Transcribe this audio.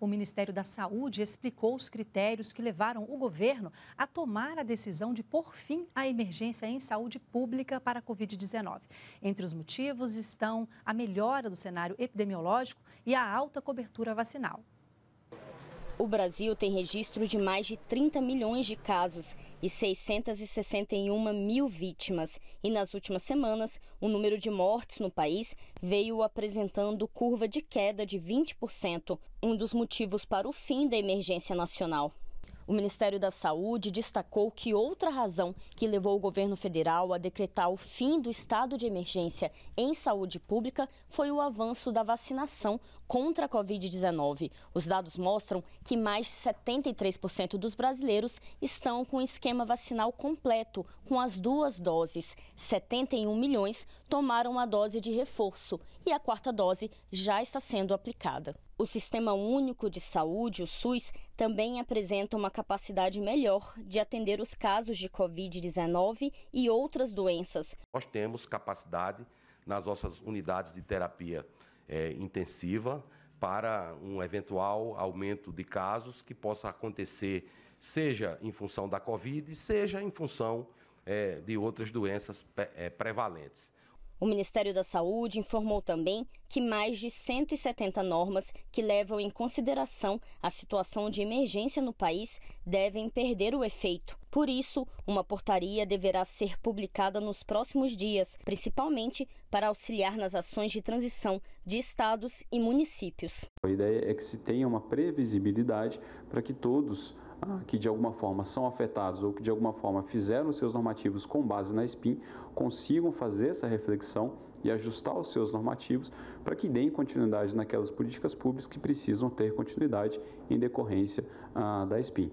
O Ministério da Saúde explicou os critérios que levaram o governo a tomar a decisão de pôr fim à emergência em saúde pública para a Covid-19. Entre os motivos estão a melhora do cenário epidemiológico e a alta cobertura vacinal. O Brasil tem registro de mais de 30 milhões de casos e 661 mil vítimas. E nas últimas semanas, o número de mortes no país veio apresentando curva de queda de 20%, um dos motivos para o fim da emergência nacional. O Ministério da Saúde destacou que outra razão que levou o governo federal a decretar o fim do estado de emergência em saúde pública foi o avanço da vacinação contra a Covid-19. Os dados mostram que mais de 73% dos brasileiros estão com o esquema vacinal completo, com as duas doses. 71 milhões tomaram a dose de reforço e a quarta dose já está sendo aplicada. O Sistema Único de Saúde, o SUS, também apresenta uma capacidade melhor de atender os casos de Covid-19 e outras doenças. Nós temos capacidade nas nossas unidades de terapia é, intensiva para um eventual aumento de casos que possa acontecer, seja em função da Covid, seja em função é, de outras doenças é, prevalentes. O Ministério da Saúde informou também que mais de 170 normas que levam em consideração a situação de emergência no país devem perder o efeito. Por isso, uma portaria deverá ser publicada nos próximos dias, principalmente para auxiliar nas ações de transição de estados e municípios. A ideia é que se tenha uma previsibilidade para que todos que de alguma forma são afetados ou que de alguma forma fizeram os seus normativos com base na SPIN consigam fazer essa reflexão e ajustar os seus normativos para que deem continuidade naquelas políticas públicas que precisam ter continuidade em decorrência ah, da SPIN.